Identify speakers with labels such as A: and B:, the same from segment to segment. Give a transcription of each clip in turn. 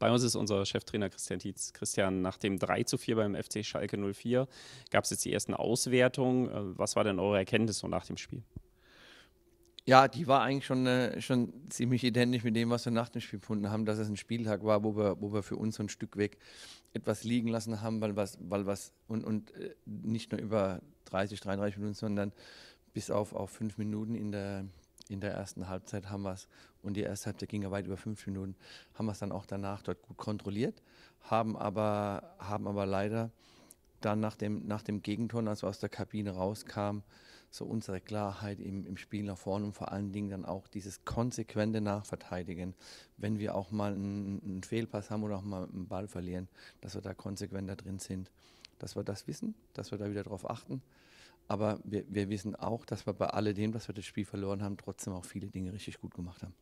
A: Bei uns ist unser Cheftrainer Christian Tietz. Christian, nach dem 3 zu 4 beim FC Schalke 04 gab es jetzt die ersten Auswertungen. Äh, was war denn eure Erkenntnis so nach dem
B: Spiel? Ja, die war eigentlich schon, äh, schon ziemlich identisch mit dem, was wir nach dem Spiel gefunden haben, dass es ein Spieltag war, wo wir, wo wir für uns so ein Stück weg etwas liegen lassen haben, weil was, weil was und, und äh, nicht nur über 30, 33 Minuten, sondern bis auf, auf fünf Minuten in der, in der ersten Halbzeit haben wir es, und die erste Halbzeit ging ja weit über fünf Minuten, haben wir es dann auch danach dort gut kontrolliert, haben aber, haben aber leider dann nach dem, nach dem Gegentor, als wir aus der Kabine rauskamen, so unsere Klarheit im, im Spiel nach vorne und vor allen Dingen dann auch dieses konsequente Nachverteidigen, wenn wir auch mal einen, einen Fehlpass haben oder auch mal einen Ball verlieren, dass wir da konsequenter drin sind, dass wir das wissen, dass wir da wieder drauf achten. Aber wir, wir wissen auch, dass wir bei alledem, dass wir das Spiel verloren haben, trotzdem auch viele Dinge richtig gut gemacht haben.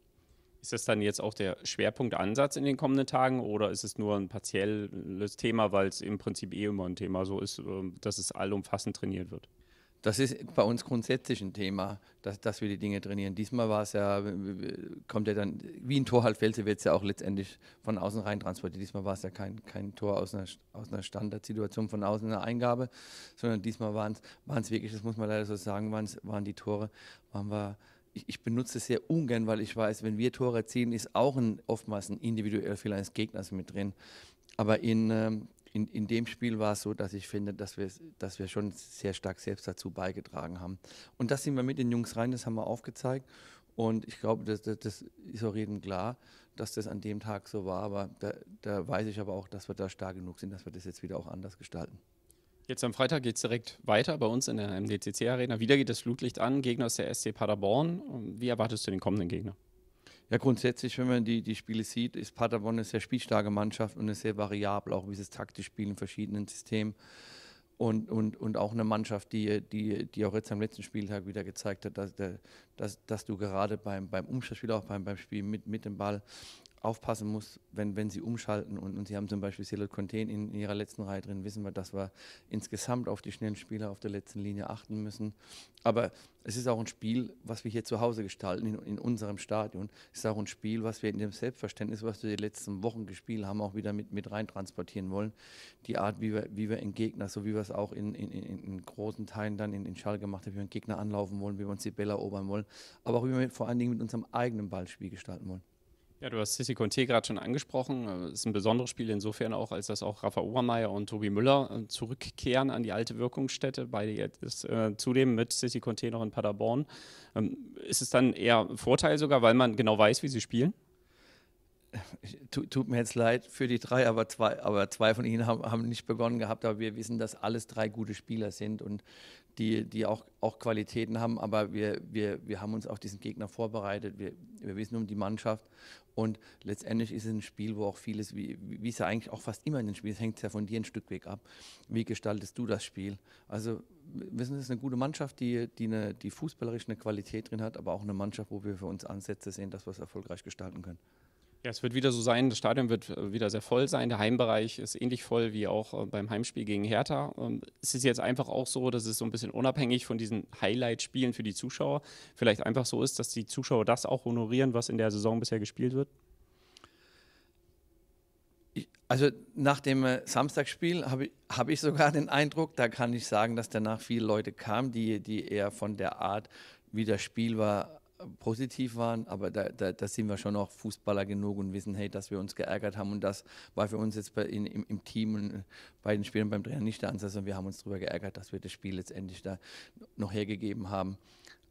A: Ist das dann jetzt auch der Schwerpunktansatz in den kommenden Tagen oder ist es nur ein partielles Thema, weil es im Prinzip
B: eh immer ein Thema so ist, ähm, dass es allumfassend trainiert wird? Das ist bei uns grundsätzlich ein Thema, dass, dass wir die Dinge trainieren. Diesmal war es ja, kommt ja dann, wie ein Tor halt Felze wird es ja auch letztendlich von außen rein transportiert. Diesmal war es ja kein, kein Tor aus einer, aus einer Standardsituation von außen einer Eingabe, sondern diesmal waren es wirklich, das muss man leider so sagen, waren's, waren die Tore, waren wir ich, benutze es sehr ungern, weil ich weiß, wenn wir Tore ziehen, ist auch ein, oftmals ein individueller Fehler eines Gegners mit drin. Aber in ähm, in, in dem Spiel war es so, dass ich finde, dass wir, dass wir schon sehr stark selbst dazu beigetragen haben. Und das sind wir mit den Jungs rein, das haben wir aufgezeigt. Und ich glaube, das, das, das ist auch jedem klar, dass das an dem Tag so war. Aber da, da weiß ich aber auch, dass wir da stark genug sind, dass wir das jetzt wieder auch anders gestalten.
A: Jetzt am Freitag geht es direkt weiter bei uns in der MDCC-Arena. Wieder geht das Flutlicht
B: an, Gegner ist der SC Paderborn. Wie erwartest du den kommenden Gegner? Ja, grundsätzlich, wenn man die, die Spiele sieht, ist Paderborn eine sehr spielstarke Mannschaft und eine sehr variabel, auch wie sie es taktisch spielen in verschiedenen Systemen. Und, und, und auch eine Mannschaft, die, die, die auch jetzt am letzten Spieltag wieder gezeigt hat, dass, dass, dass du gerade beim, beim Umschaltspiel, auch beim, beim Spiel mit, mit dem Ball, aufpassen muss, wenn, wenn sie umschalten. Und, und sie haben zum Beispiel Silhouette Contain in, in, ihrer letzten Reihe drin, wissen wir, dass wir insgesamt auf die schnellen Spieler auf der letzten Linie achten müssen. Aber es ist auch ein Spiel, was wir hier zu Hause gestalten, in, in unserem Stadion. Es ist auch ein Spiel, was wir in dem Selbstverständnis, was wir die letzten Wochen gespielt haben, auch wieder mit, mit rein transportieren wollen. Die Art, wie wir, wie wir einen Gegner, so wie wir es auch in, in, in großen Teilen dann in, in Schall gemacht haben, wie wir einen Gegner anlaufen wollen, wie wir uns die Bälle erobern wollen, aber auch wie wir vor allen Dingen mit unserem eigenen Ballspiel gestalten wollen. Ja, du
A: hast Sissi Conte gerade schon angesprochen. Äh, ist ein besonderes Spiel insofern auch, als dass auch Rafa Obermeier und Tobi Müller äh, zurückkehren an die alte Wirkungsstätte. Beide jetzt äh, zudem mit Sissi Conte noch in Paderborn. Ähm, ist es dann eher ein Vorteil sogar, weil man genau weiß, wie sie spielen?
B: Tut, mir jetzt leid für die drei, aber zwei, aber zwei von ihnen haben, haben nicht begonnen gehabt. Aber wir wissen, dass alles drei gute Spieler sind. Und die, die auch, auch Qualitäten haben, aber wir, wir, wir haben uns auf diesen Gegner vorbereitet, wir, wir wissen um die Mannschaft und letztendlich ist es ein Spiel, wo auch vieles, wie, wie es ja eigentlich auch fast immer in den Spiel ist, hängt ja von dir ein Stück weg ab, wie gestaltest du das Spiel? Also wissen Sie, es ist eine gute Mannschaft, die, die, eine, die fußballerisch eine Qualität drin hat, aber auch eine Mannschaft, wo wir für uns Ansätze sehen, dass wir es erfolgreich gestalten können.
A: Ja, es wird wieder so sein, das Stadion wird äh, wieder sehr voll sein. Der Heimbereich ist ähnlich voll wie auch äh, beim Heimspiel gegen Hertha. Ähm, es ist jetzt einfach auch so, dass es so ein bisschen unabhängig von diesen Highlight-Spielen für die Zuschauer vielleicht einfach so ist, dass die Zuschauer das auch honorieren, was in der Saison bisher gespielt wird?
B: Also nach dem äh, Samstagsspiel habe ich, hab ich sogar den Eindruck, da kann ich sagen, dass danach viele Leute kamen, die, die eher von der Art, wie das Spiel war, positiv waren, aber da, da, da, sind wir schon auch Fußballer genug und wissen, hey, dass wir uns geärgert haben und das war für uns jetzt bei, in, im, im, Team und äh, bei den Spielern beim Trainer nicht der Ansatz und wir haben uns darüber geärgert, dass wir das Spiel letztendlich da noch hergegeben haben.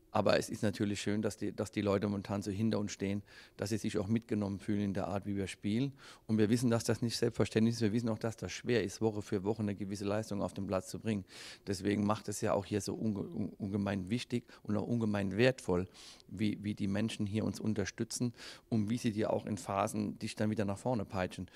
B: Aber es ist natürlich schön, dass die, dass die Leute momentan so hinter uns stehen, dass sie sich auch mitgenommen fühlen in der Art, wie wir spielen. Und wir wissen, dass das nicht selbstverständlich ist. Wir wissen auch, dass das schwer ist, Woche für Woche eine gewisse Leistung auf den Platz zu bringen. Deswegen macht es ja auch hier so unge ungemein wichtig und auch ungemein wertvoll, wie, wie die Menschen hier uns unterstützen und wie sie dir auch in Phasen dich dann wieder nach vorne peitschen.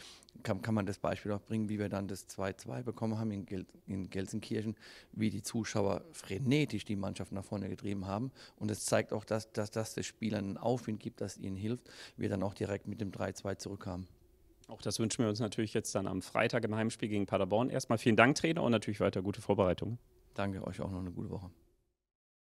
B: Kann, kann man das Beispiel auch bringen, wie wir dann das 2-2 bekommen haben in, Gel in Gelsenkirchen, wie die Zuschauer frenetisch die Mannschaft nach vorne getrieben haben. Und das zeigt auch, dass, dass das den Spielern einen Aufwind gibt, dass ihnen hilft, wir dann auch direkt mit dem 3-2 zurückkamen. Auch das wünschen wir uns natürlich jetzt dann am Freitag im Heimspiel gegen Paderborn. Erstmal vielen
A: Dank, Trainer, und natürlich weiter gute Vorbereitungen. Danke euch auch noch eine gute Woche.